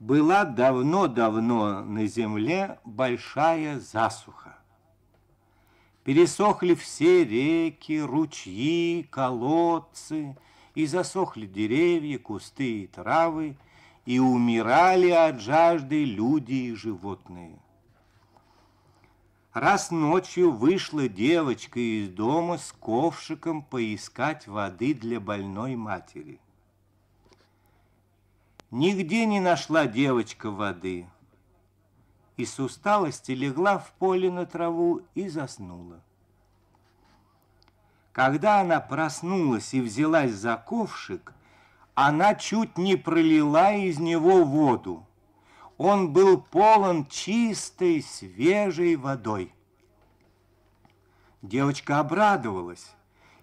была давно-давно на земле большая засуха. Пересохли все реки, ручьи, колодцы, и засохли деревья, кусты и травы, и умирали от жажды люди и животные. Раз ночью вышла девочка из дома с ковшиком поискать воды для больной матери – Нигде не нашла девочка воды. И с усталости легла в поле на траву и заснула. Когда она проснулась и взялась за ковшик, она чуть не пролила из него воду. Он был полон чистой, свежей водой. Девочка обрадовалась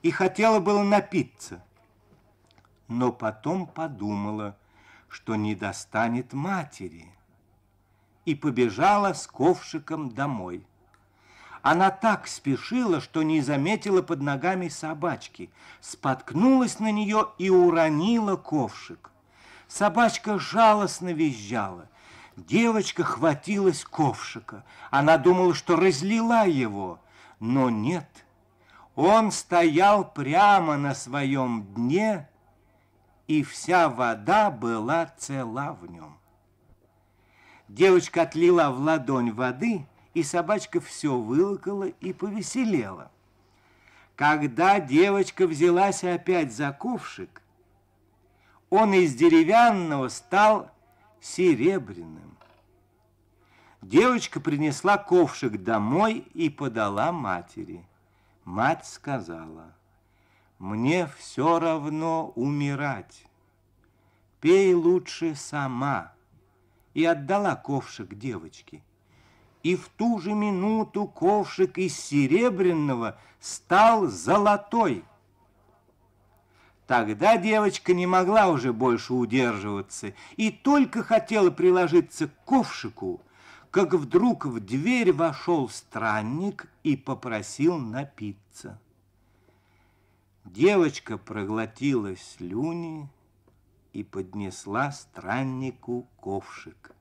и хотела было напиться, но потом подумала – что не достанет матери, и побежала с ковшиком домой. Она так спешила, что не заметила под ногами собачки, споткнулась на нее и уронила ковшик. Собачка жалостно визжала. Девочка хватилась ковшика. Она думала, что разлила его, но нет. Он стоял прямо на своем дне, и вся вода была цела в нем. Девочка отлила в ладонь воды, и собачка все вылокала и повеселела. Когда девочка взялась опять за ковшик, он из деревянного стал серебряным. Девочка принесла ковшик домой и подала матери. Мать сказала – мне все равно умирать. Пей лучше сама. И отдала ковшик девочке. И в ту же минуту ковшик из серебряного стал золотой. Тогда девочка не могла уже больше удерживаться и только хотела приложиться к ковшику, как вдруг в дверь вошел странник и попросил напиться. Девочка проглотила слюни и поднесла страннику ковшик.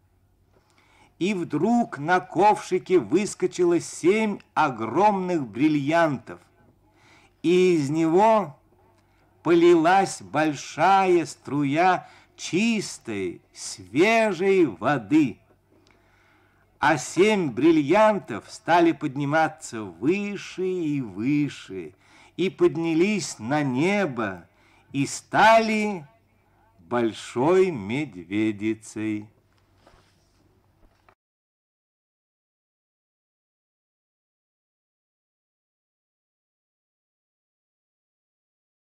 И вдруг на ковшике выскочило семь огромных бриллиантов, и из него полилась большая струя чистой, свежей воды. А семь бриллиантов стали подниматься выше и выше, и поднялись на небо и стали большой медведицей.